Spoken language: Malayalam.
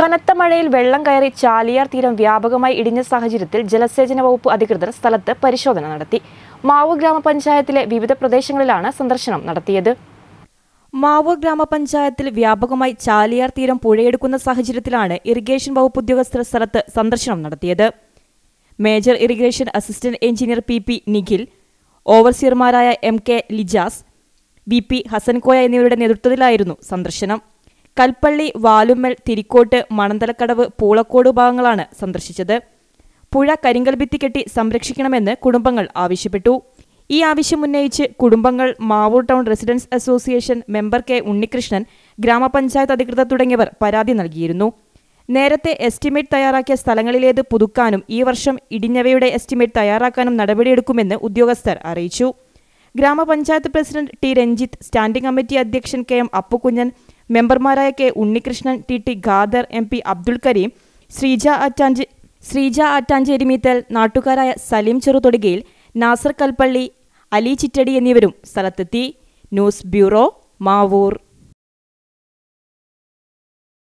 കനത്ത മഴയിൽ വെള്ളം കയറി ചാലിയാർ തീരം വ്യാപകമായി ഇടിഞ്ഞ സാഹചര്യത്തിൽ ജലസേചന വകുപ്പ് അധികൃതർ സ്ഥലത്ത് പരിശോധന നടത്തി മാവൂർ ഗ്രാമപഞ്ചായത്തിലെ വിവിധ പ്രദേശങ്ങളിലാണ് സന്ദർശനം നടത്തിയത് മാവൂർ ഗ്രാമപഞ്ചായത്തിൽ വ്യാപകമായി ചാലിയാർ തീരം പുഴയെടുക്കുന്ന സാഹചര്യത്തിലാണ് ഇറിഗേഷൻ വകുപ്പ് ഉദ്യോഗസ്ഥർ സ്ഥലത്ത് സന്ദർശനം നടത്തിയത് major irrigation assistant engineer P P Nikhil ഓവർസിയർമാരായ M K Lijas V P Hasankoya എന്നിവരുടെ നേതൃത്വത്തിലായിരുന്നു സന്ദർശനം കൽപ്പള്ളി വാലുമ്മൽ തിരിക്കോട്ട് മണന്തലക്കടവ് പൂളക്കോട് ഭാഗങ്ങളാണ് സന്ദർശിച്ചത് പുഴ കരിങ്കൽ ഭിത്തി കെട്ടി സംരക്ഷിക്കണമെന്ന് കുടുംബങ്ങൾ ആവശ്യപ്പെട്ടു ഈ ആവശ്യം ഉന്നയിച്ച് കുടുംബങ്ങൾ Mavoor town residents association member K Unnikrishnan ഗ്രാമപഞ്ചായത്ത് അധികൃതർ തുടങ്ങിയവർ പരാതി നൽകിയിരുന്നു നേരത്തെ എസ്റ്റിമേറ്റ് തയ്യാറാക്കിയ സ്ഥലങ്ങളിലേത് പുതുക്കാനും ഈ വർഷം ഇടിഞ്ഞവയുടെ എസ്റ്റിമേറ്റ് തയ്യാറാക്കാനും നടപടിയെടുക്കുമെന്ന് ഉദ്യോഗസ്ഥർ അറിയിച്ചു ഗ്രാമപഞ്ചായത്ത് president T Ranjith standing committee അധ്യക്ഷൻ കെ എം അപ്പുകുഞ്ഞൻ മെമ്പർമാരായ K Unnikrishnan T T Khader M P Abdul Kareem Sreeja Attanchi Sreeja Attancheri Meethal നാട്ടുകാരായ സലീം ചെറുതൊടുകയിൽ നാസർ കൽപ്പള്ളി അലി ചിറ്റടി എന്നിവരും സ്ഥലത്തെത്തി ന്യൂസ് ബ്യൂറോ മാവൂർ